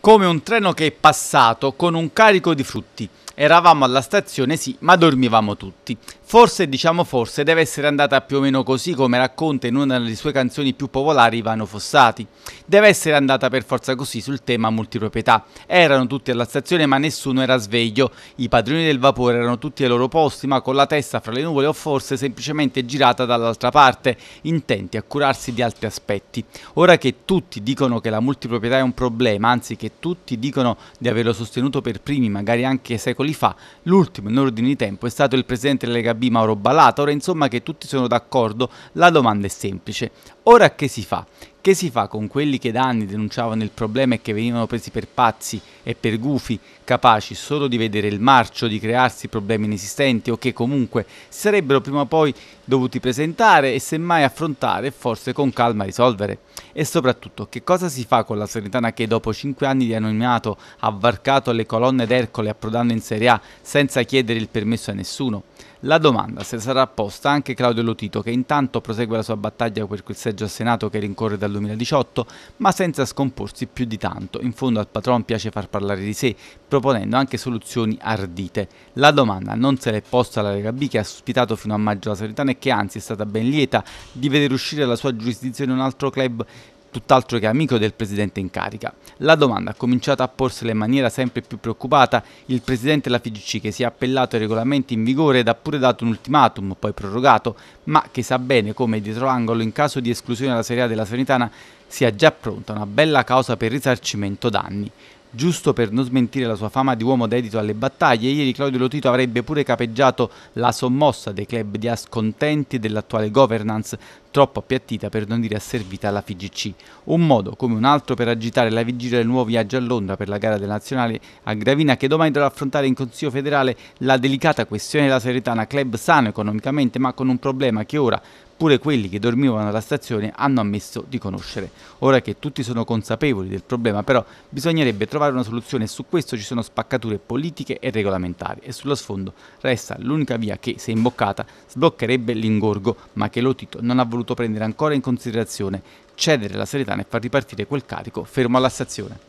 come un treno che è passato con un carico di frutti Eravamo alla stazione sì, ma dormivamo tutti. Forse, diciamo forse, deve essere andata più o meno così come racconta in una delle sue canzoni più popolari Ivano Fossati. Deve essere andata per forza così sul tema multiproprietà. Erano tutti alla stazione ma nessuno era sveglio. I padroni del vapore erano tutti ai loro posti ma con la testa fra le nuvole o forse semplicemente girata dall'altra parte, intenti a curarsi di altri aspetti. Ora che tutti dicono che la multiproprietà è un problema, anzi che tutti dicono di averlo sostenuto per primi, magari anche secoli secoli fa. L'ultimo in ordine di tempo è stato il presidente della Lega B Mauro Balata, ora insomma che tutti sono d'accordo, la domanda è semplice. Ora che si fa? Che si fa con quelli che da anni denunciavano il problema e che venivano presi per pazzi e per gufi, capaci solo di vedere il marcio, di crearsi problemi inesistenti o che comunque sarebbero prima o poi dovuti presentare e semmai affrontare e forse con calma risolvere? E soprattutto, che cosa si fa con la Salernitana che dopo 5 anni di anonimato ha varcato le colonne d'Ercole approdando in Serie A senza chiedere il permesso a nessuno? La domanda se sarà posta anche Claudio Lotito che intanto prosegue la sua battaglia per quel seggio al Senato che rincorre dal 2018 ma senza scomporsi più di tanto. In fondo al patron piace far parlare di sé proponendo anche soluzioni ardite. La domanda non se l'è posta la Lega B che ha ospitato fino a maggio la Salernitana e che anzi è stata ben lieta di vedere uscire dalla sua giurisdizione un altro club tutt'altro che amico del presidente in carica. La domanda ha cominciato a porsela in maniera sempre più preoccupata il presidente della FIGC che si è appellato ai regolamenti in vigore ed ha pure dato un ultimatum, poi prorogato, ma che sa bene come dietro l'angolo in caso di esclusione dalla Serie A della Sanitana sia già pronta una bella causa per risarcimento danni. Giusto per non smentire la sua fama di uomo dedito alle battaglie, ieri Claudio Lotito avrebbe pure capeggiato la sommossa dei club di ascontenti dell'attuale governance troppo appiattita per non dire asservita alla FIGC, un modo come un altro per agitare la vigilia del nuovo viaggio a Londra per la gara del nazionale a Gravina che domani dovrà affrontare in Consiglio federale la delicata questione della Seretana, club sano economicamente ma con un problema che ora pure quelli che dormivano alla stazione hanno ammesso di conoscere. Ora che tutti sono consapevoli del problema, però, bisognerebbe trovare una soluzione e su questo ci sono spaccature politiche e regolamentari e sullo sfondo resta l'unica via che, se imboccata, sbloccherebbe l'ingorgo, ma che Lotito non ha voluto dovuto prendere ancora in considerazione, cedere la serietà e far ripartire quel carico fermo alla stazione.